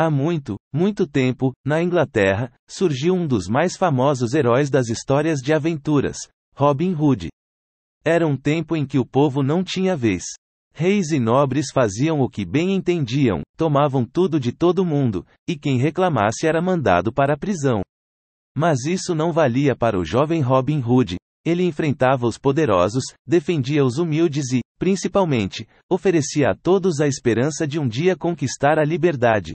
Há muito, muito tempo, na Inglaterra, surgiu um dos mais famosos heróis das histórias de aventuras, Robin Hood. Era um tempo em que o povo não tinha vez. Reis e nobres faziam o que bem entendiam, tomavam tudo de todo mundo, e quem reclamasse era mandado para a prisão. Mas isso não valia para o jovem Robin Hood. Ele enfrentava os poderosos, defendia os humildes e, principalmente, oferecia a todos a esperança de um dia conquistar a liberdade.